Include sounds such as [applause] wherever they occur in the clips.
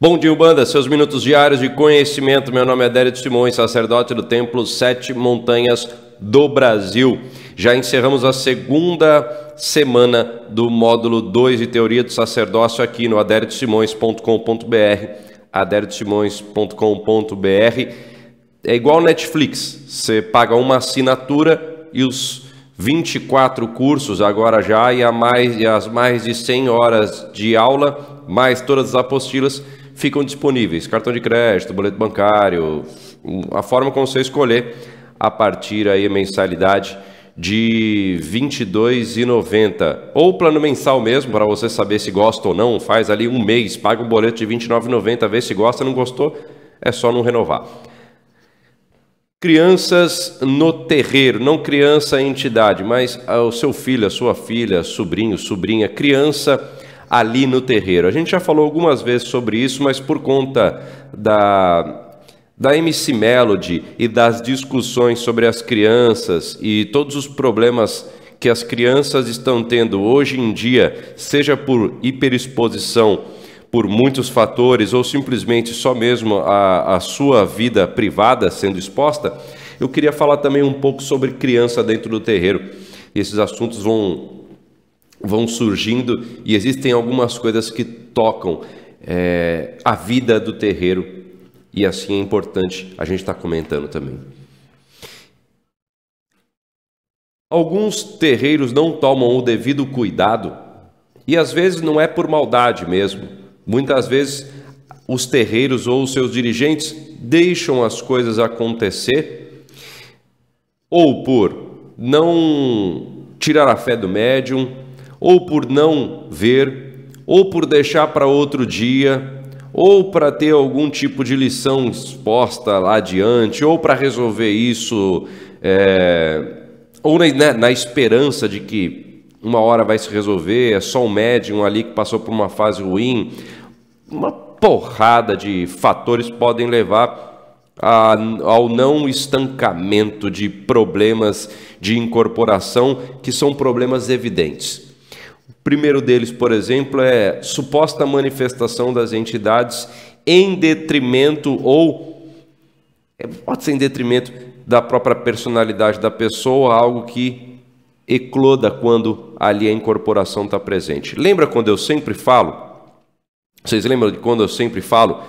Bom dia, banda. seus minutos diários de conhecimento. Meu nome é Dérito Simões, sacerdote do Templo Sete Montanhas do Brasil. Já encerramos a segunda semana do módulo 2 de Teoria do Sacerdócio aqui no aderitossimões.com.br. aderitossimões.com.br é igual Netflix, você paga uma assinatura e os 24 cursos agora já e, mais, e as mais de 100 horas de aula, mais todas as apostilas, ficam disponíveis: cartão de crédito, boleto bancário, a forma como você escolher a partir aí mensalidade de R$ 22,90 ou plano mensal mesmo para você saber se gosta ou não, faz ali um mês, paga o um boleto de R$ 29,90, vê se gosta, não gostou, é só não renovar. Crianças no terreiro, não criança entidade, mas ah, o seu filho, a sua filha, sobrinho, sobrinha, criança ali no terreiro. A gente já falou algumas vezes sobre isso, mas por conta da da MC Melody e das discussões sobre as crianças e todos os problemas que as crianças estão tendo hoje em dia, seja por hiperexposição por muitos fatores ou simplesmente só mesmo a, a sua vida privada sendo exposta, eu queria falar também um pouco sobre criança dentro do terreiro. Esses assuntos vão vão surgindo e existem algumas coisas que tocam é, a vida do terreiro e assim é importante a gente estar tá comentando também. Alguns terreiros não tomam o devido cuidado e às vezes não é por maldade mesmo. Muitas vezes os terreiros ou os seus dirigentes deixam as coisas acontecer ou por não tirar a fé do médium, ou por não ver, ou por deixar para outro dia, ou para ter algum tipo de lição exposta lá adiante, ou para resolver isso, é, ou na, né, na esperança de que uma hora vai se resolver, é só um médium ali que passou por uma fase ruim. Uma porrada de fatores podem levar a, ao não estancamento de problemas de incorporação que são problemas evidentes primeiro deles, por exemplo, é suposta manifestação das entidades em detrimento ou é, pode ser em detrimento da própria personalidade da pessoa, algo que ecloda quando ali a incorporação está presente. Lembra quando eu sempre falo? Vocês lembram de quando eu sempre falo?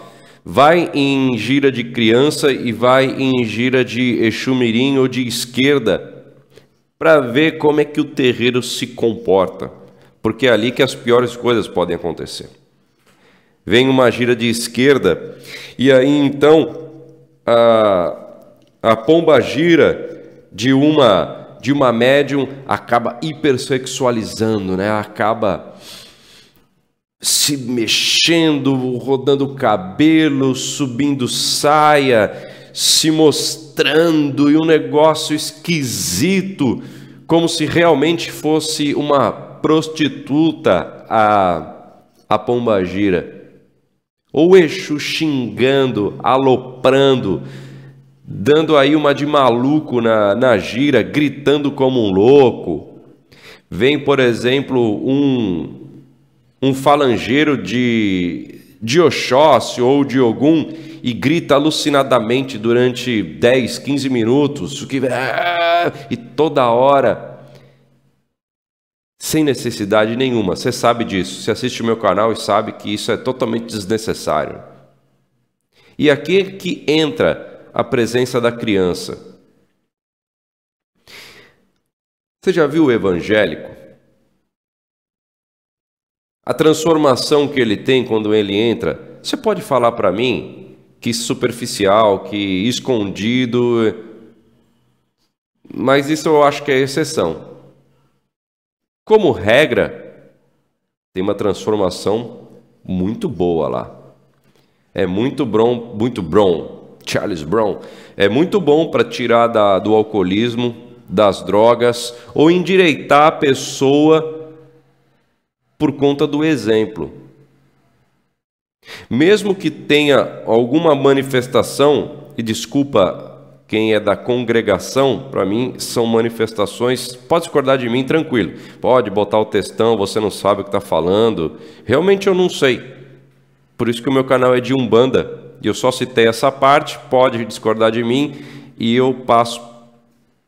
Vai em gira de criança e vai em gira de exumirim ou de esquerda para ver como é que o terreiro se comporta porque é ali que as piores coisas podem acontecer. Vem uma gira de esquerda, e aí então a, a pomba gira de uma de uma médium acaba hipersexualizando, né? acaba se mexendo, rodando o cabelo, subindo saia, se mostrando e um negócio esquisito, como se realmente fosse uma prostituta a, a pombagira. Ou Exu xingando, aloprando, dando aí uma de maluco na, na gira, gritando como um louco. Vem, por exemplo, um, um falangeiro de, de Oxóssi ou de Ogum e grita alucinadamente durante 10, 15 minutos, o que ah! e toda hora sem necessidade nenhuma. Você sabe disso. Você assiste o meu canal e sabe que isso é totalmente desnecessário. E aqui é que entra a presença da criança. Você já viu o evangélico? A transformação que ele tem quando ele entra. Você pode falar para mim que superficial, que escondido. Mas isso eu acho que é exceção. Como regra, tem uma transformação muito boa lá. É muito bom, muito bom, Charles Brown. É muito bom para tirar da, do alcoolismo, das drogas ou endireitar a pessoa por conta do exemplo. Mesmo que tenha alguma manifestação, e desculpa quem é da congregação, para mim, são manifestações. Pode discordar de mim, tranquilo. Pode botar o textão, você não sabe o que está falando. Realmente eu não sei. Por isso que o meu canal é de Umbanda. E eu só citei essa parte, pode discordar de mim, e eu passo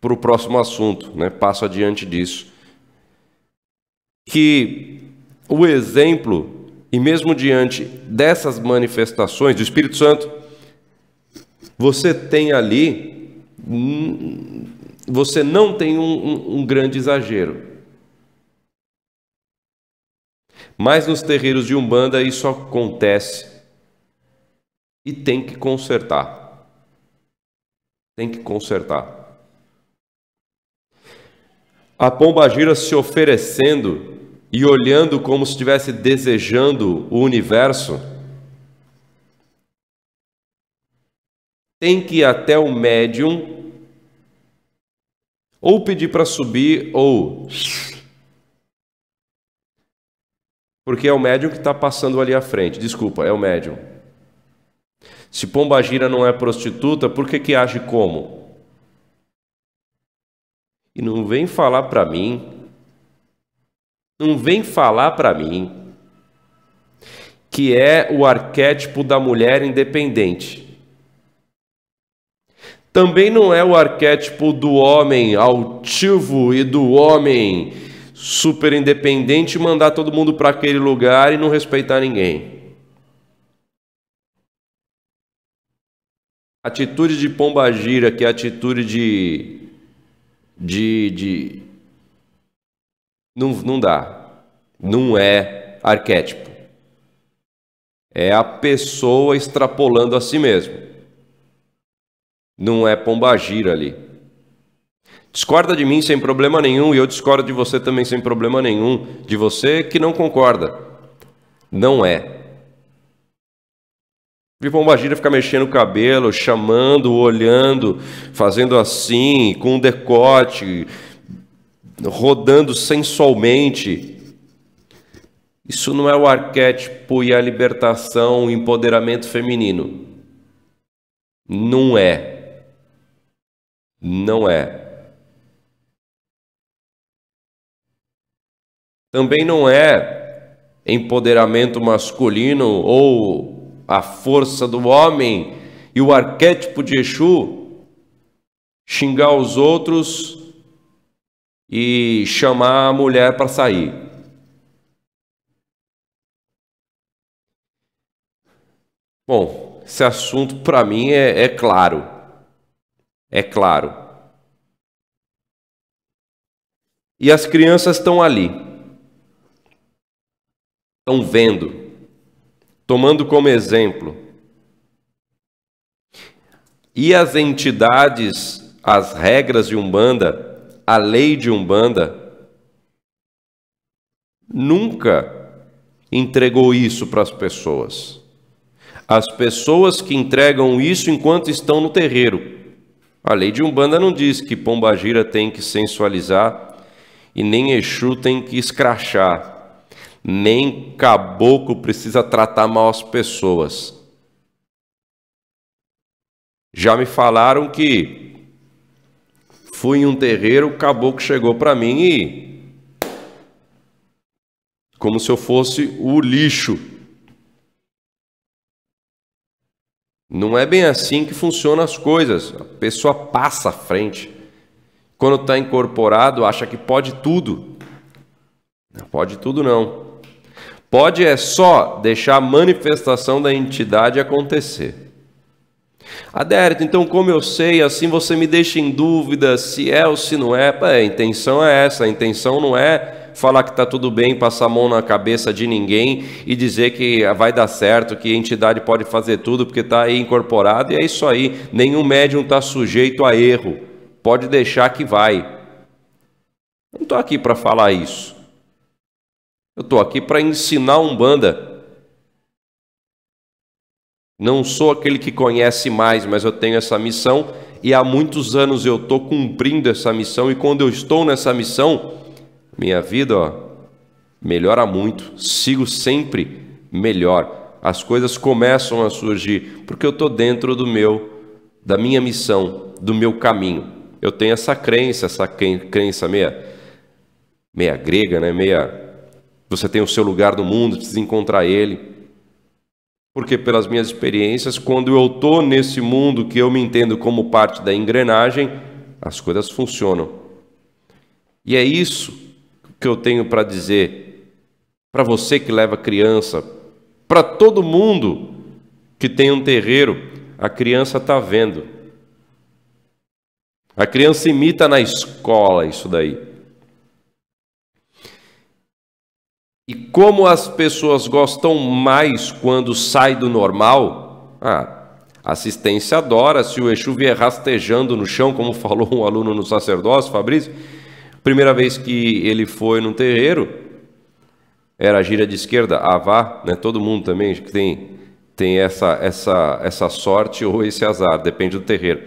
para o próximo assunto, né? passo adiante disso. Que o exemplo, e mesmo diante dessas manifestações do Espírito Santo, você tem ali, você não tem um, um, um grande exagero. Mas nos terreiros de Umbanda isso acontece. E tem que consertar. Tem que consertar. A Pomba Gira se oferecendo e olhando como se estivesse desejando o universo tem que ir até o médium ou pedir para subir ou porque é o médium que está passando ali à frente. Desculpa, é o médium. Se Pombagira não é prostituta, por que que age como? E não vem falar para mim, não vem falar para mim que é o arquétipo da mulher independente. Também não é o arquétipo do homem altivo e do homem super independente mandar todo mundo para aquele lugar e não respeitar ninguém. Atitude de pombagira, que é atitude de. de. de não, não dá. Não é arquétipo. É a pessoa extrapolando a si mesmo não é pombagira ali. Discorda de mim sem problema nenhum e eu discordo de você também sem problema nenhum, de você que não concorda. Não é. E pombagira ficar mexendo o cabelo, chamando, olhando, fazendo assim, com um decote, rodando sensualmente. Isso não é o arquétipo e a libertação, o empoderamento feminino. Não é. Não é. Também não é empoderamento masculino ou a força do homem e o arquétipo de Exu xingar os outros e chamar a mulher para sair. Bom, esse assunto para mim é, é claro é claro. E as crianças estão ali, estão vendo, tomando como exemplo. E as entidades, as regras de Umbanda, a lei de Umbanda, nunca entregou isso para as pessoas. As pessoas que entregam isso enquanto estão no terreiro, a lei de Umbanda não diz que Pombagira tem que sensualizar e nem Exu tem que escrachar, nem caboclo precisa tratar mal as pessoas. Já me falaram que fui em um terreiro, o caboclo chegou para mim e como se eu fosse o lixo Não é bem assim que funcionam as coisas. A pessoa passa à frente. Quando está incorporado, acha que pode tudo. Não pode tudo, não. Pode é só deixar a manifestação da entidade acontecer. Adérito, então como eu sei, assim você me deixa em dúvida se é ou se não é. a intenção é essa, a intenção não é falar que está tudo bem, passar a mão na cabeça de ninguém e dizer que vai dar certo, que a entidade pode fazer tudo porque está aí incorporado, e é isso aí. Nenhum médium está sujeito a erro. Pode deixar que vai. Não estou aqui para falar isso. Eu estou aqui para ensinar Umbanda. Não sou aquele que conhece mais, mas eu tenho essa missão e há muitos anos eu estou cumprindo essa missão e quando eu estou nessa missão, minha vida ó, melhora muito, sigo sempre melhor. As coisas começam a surgir porque eu estou dentro do meu, da minha missão, do meu caminho. Eu tenho essa crença, essa crença meia, meia grega, né? Meia, você tem o seu lugar no mundo, precisa encontrar ele. Porque pelas minhas experiências, quando eu estou nesse mundo que eu me entendo como parte da engrenagem, as coisas funcionam. E é isso que eu tenho para dizer para você que leva criança, para todo mundo que tem um terreiro, a criança está vendo. A criança imita na escola isso daí. E como as pessoas gostam mais quando sai do normal, ah, a assistência adora se o Exu vier rastejando no chão, como [laughs] falou um aluno no sacerdócio, Fabrício, Primeira vez que ele foi num terreiro, era a gira de esquerda, avá, né? todo mundo também que tem, tem essa, essa, essa sorte ou esse azar, depende do terreiro.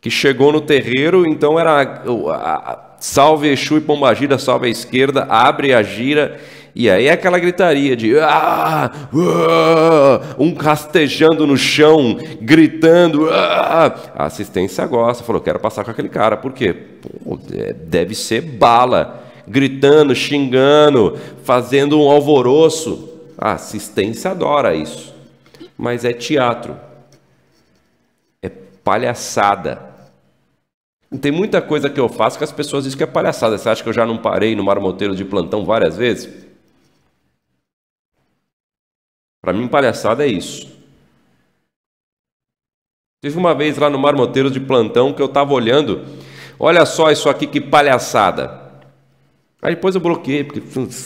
Que chegou no terreiro, então era a, a, a, salve Exu e Pombagira, salve a esquerda, abre a gira e aí é aquela gritaria de ah, uh, um rastejando no chão, gritando. Ah. A assistência gosta, falou: quero passar com aquele cara, porque pô, é, deve ser bala. Gritando, xingando, fazendo um alvoroço. A assistência adora isso. Mas é teatro. É palhaçada. Tem muita coisa que eu faço que as pessoas dizem que é palhaçada. Você acha que eu já não parei no marmoteiro de plantão várias vezes? Para mim, palhaçada é isso. Teve uma vez lá no Marmoteiro de plantão que eu estava olhando, olha só isso aqui que palhaçada. Aí depois eu bloqueei, porque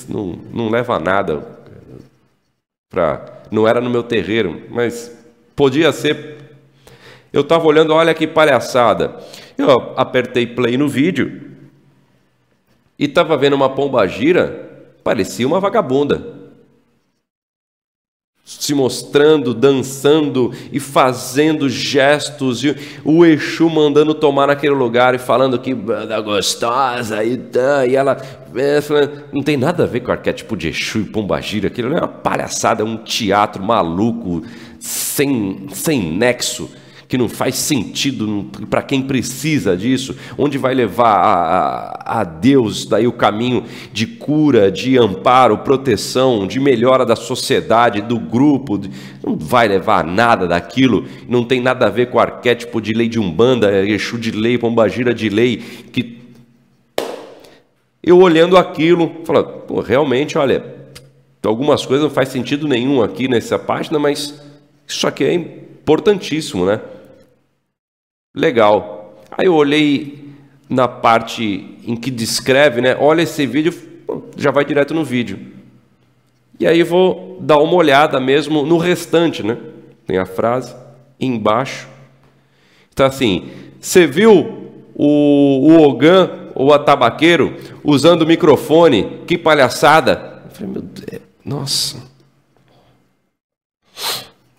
não, não leva a nada. Pra, não era no meu terreiro, mas podia ser. Eu estava olhando, olha que palhaçada. Eu apertei play no vídeo e estava vendo uma pomba gira, parecia uma vagabunda se mostrando, dançando e fazendo gestos, e o Exu mandando tomar naquele lugar e falando que banda gostosa e, e ela é, não tem nada a ver com o arquétipo de Exu e Pombagira, aquilo é uma palhaçada, é um teatro maluco, sem, sem nexo que não faz sentido para quem precisa disso, onde vai levar a, a, a Deus daí o caminho de cura, de amparo, proteção, de melhora da sociedade, do grupo, não vai levar nada daquilo, não tem nada a ver com o arquétipo de lei de Umbanda, Exu de lei, Pombagira de lei, que eu olhando aquilo, falando, realmente, olha, algumas coisas não faz sentido nenhum aqui nessa página, mas isso aqui é importantíssimo, né? Legal. Aí eu olhei na parte em que descreve, né? Olha esse vídeo, já vai direto no vídeo. E aí vou dar uma olhada mesmo no restante, né? Tem a frase embaixo. Então assim, você viu o, o Ogan ou a tabaqueiro usando microfone? Que palhaçada! Eu falei, meu Deus, nossa.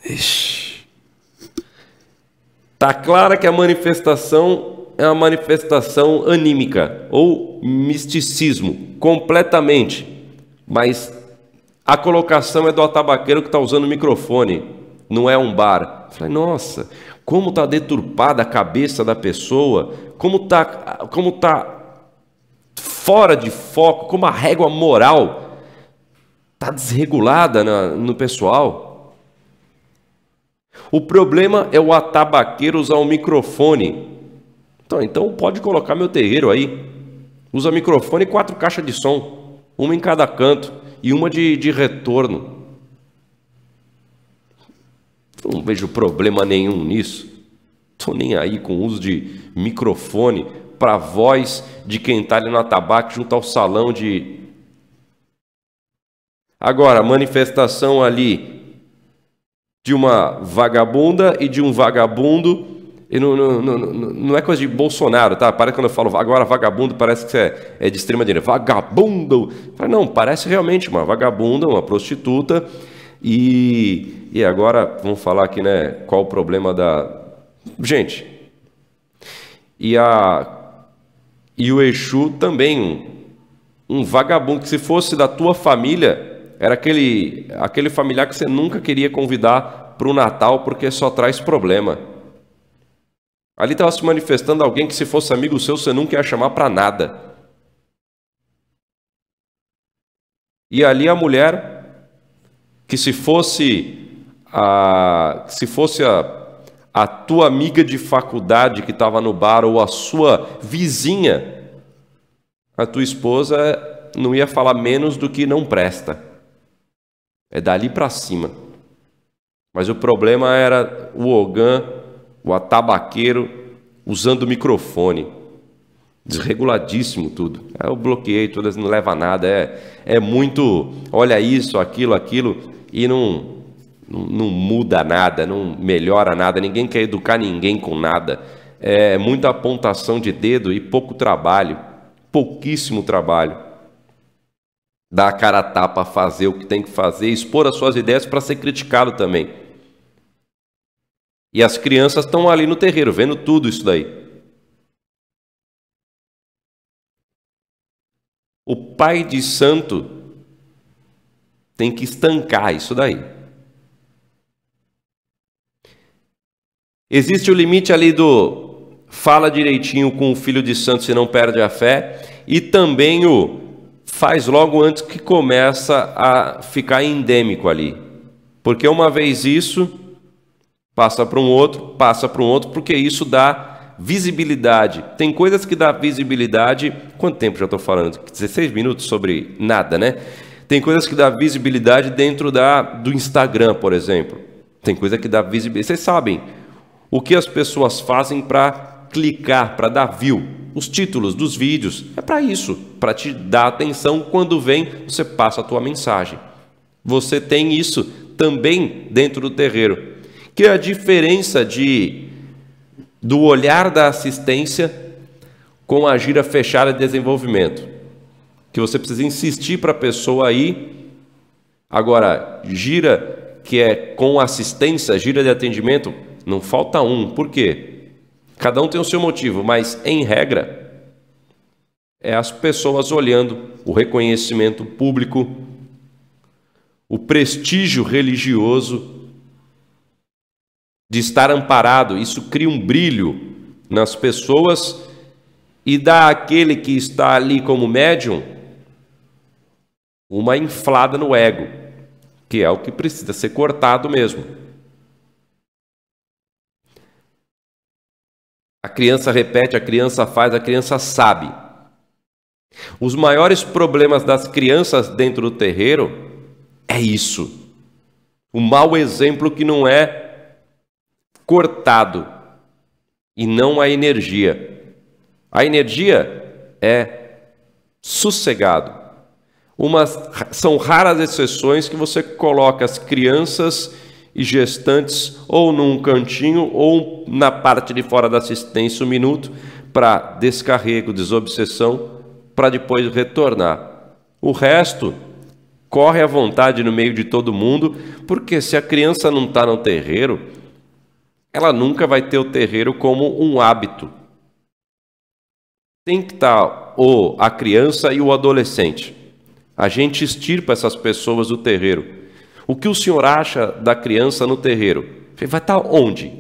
Ixi. Está claro que a manifestação é uma manifestação anímica ou misticismo, completamente. Mas a colocação é do atabaqueiro que está usando o microfone, não é um bar. falei, nossa, como está deturpada a cabeça da pessoa, como está como tá fora de foco, como a régua moral está desregulada no pessoal. O problema é o atabaqueiro usar o microfone. Então, então pode colocar meu terreiro aí. Usa microfone e quatro caixas de som, uma em cada canto e uma de, de retorno. Não vejo problema nenhum nisso. Estou nem aí com o uso de microfone para voz de quem está ali no atabaque junto ao salão de. Agora, manifestação ali de uma vagabunda e de um vagabundo. E não, não, não, não é coisa de Bolsonaro, tá? Parece quando eu falo agora vagabundo, parece que você é, é de extrema direita. Vagabundo! Não, parece realmente uma vagabunda, uma prostituta. E, e agora vamos falar aqui, né? Qual o problema da. Gente. E, a, e o Exu também, um, um vagabundo, que se fosse da tua família, era aquele, aquele familiar que você nunca queria convidar para o Natal porque só traz problema. Ali estava se manifestando alguém que, se fosse amigo seu, você nunca ia chamar para nada. E ali a mulher, que se fosse a, se fosse a, a tua amiga de faculdade que estava no bar ou a sua vizinha, a tua esposa não ia falar menos do que não presta. É dali para cima. Mas o problema era o Ogan, o atabaqueiro, usando o microfone. Desreguladíssimo tudo. eu bloqueei todas, não leva nada. É, é muito, olha isso, aquilo, aquilo, e não, não, não muda nada, não melhora nada. Ninguém quer educar ninguém com nada. É muita apontação de dedo e pouco trabalho, pouquíssimo trabalho dar a cara a tapa, fazer o que tem que fazer, expor as suas ideias para ser criticado também. E as crianças estão ali no terreiro, vendo tudo isso daí. O pai de santo tem que estancar isso daí. Existe o limite ali do fala direitinho com o filho de santo se não perde a fé e também o faz logo antes que começa a ficar endêmico ali. Porque uma vez isso, passa para um outro, passa para um outro, porque isso dá visibilidade. Tem coisas que dá visibilidade. Quanto tempo já estou falando? 16 minutos sobre nada, né? Tem coisas que dá visibilidade dentro da, do Instagram, por exemplo. Tem coisa que dá visibilidade. Vocês sabem o que as pessoas fazem para clicar, para dar view. Os títulos dos vídeos é para isso, para te dar atenção quando vem, você passa a tua mensagem. Você tem isso também dentro do terreiro. Que é a diferença de do olhar da assistência com a gira fechada de desenvolvimento. Que você precisa insistir para a pessoa aí. Agora, gira que é com assistência, gira de atendimento, não falta um. Por quê? Cada um tem o seu motivo, mas em regra é as pessoas olhando o reconhecimento público, o prestígio religioso de estar amparado. Isso cria um brilho nas pessoas e dá àquele que está ali como médium uma inflada no ego, que é o que precisa ser cortado mesmo. A criança repete, a criança faz, a criança sabe. Os maiores problemas das crianças dentro do terreiro é isso. O mau exemplo que não é cortado e não a energia. A energia é sossegado. Umas, são raras exceções que você coloca as crianças e gestantes ou num cantinho ou na parte de fora da assistência um minuto para descarrego, desobsessão, para depois retornar. O resto corre à vontade no meio de todo mundo, porque se a criança não está no terreiro, ela nunca vai ter o terreiro como um hábito. Tem que estar tá o a criança e o adolescente. A gente extirpa essas pessoas do terreiro o que o senhor acha da criança no terreiro? Falei, vai estar onde?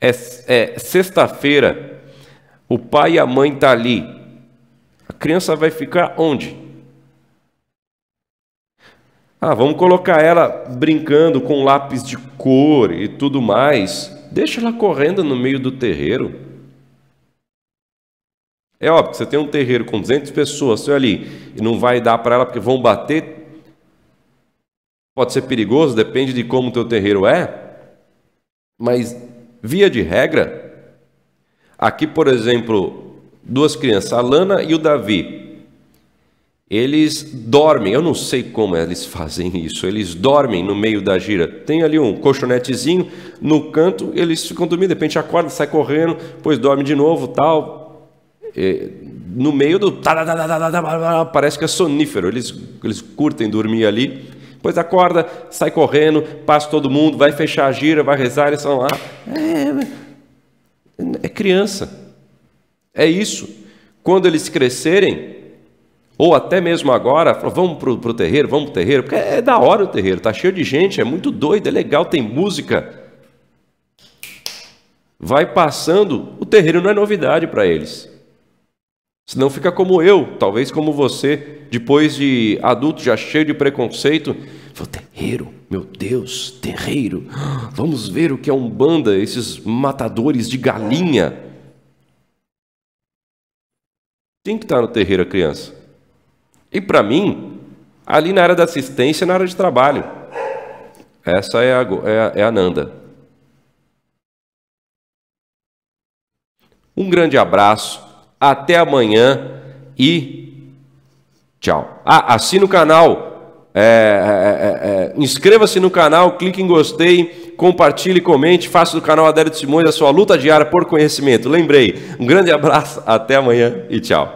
É, é sexta-feira, o pai e a mãe estão tá ali. A criança vai ficar onde? Ah, vamos colocar ela brincando com lápis de cor e tudo mais. Deixa ela correndo no meio do terreiro. É óbvio que você tem um terreiro com 200 pessoas, você ali, e não vai dar para ela porque vão bater, Pode ser perigoso, depende de como o teu terreiro é, mas via de regra, aqui, por exemplo, duas crianças, a Lana e o Davi, eles dormem, eu não sei como eles [laughs] fazem isso, eles dormem no meio da gira. Tem ali um colchonetezinho no canto, eles ficam dormindo, de repente acorda, sai correndo, depois dorme de novo, tal. Eh, no meio do. Parece que é sonífero, eles, eles curtem dormir ali. Depois acorda, sai correndo, passa todo mundo, vai fechar a gira, vai rezar, eles são lá. É, é criança. É isso. Quando eles crescerem, ou até mesmo agora, vamos para o terreiro, vamos para o terreiro, porque é da hora o terreiro, tá cheio de gente, é muito doido, é legal, tem música. Vai passando, o terreiro não é novidade para eles. Senão fica como eu, talvez como você, depois de adulto já cheio de preconceito. vou terreiro, meu Deus, terreiro. Vamos ver o que é um banda, esses matadores de galinha. Tem que estar tá no terreiro a criança. E para mim, ali na área da assistência, na área de trabalho. Essa é a, é a, é a Nanda. Um grande abraço. Até amanhã e tchau. Ah, assina o canal. É, é, é, é, Inscreva-se no canal, clique em gostei, compartilhe, comente, faça do canal Adélio de Simões a sua luta diária por conhecimento. Lembrei, um grande abraço, até amanhã e tchau.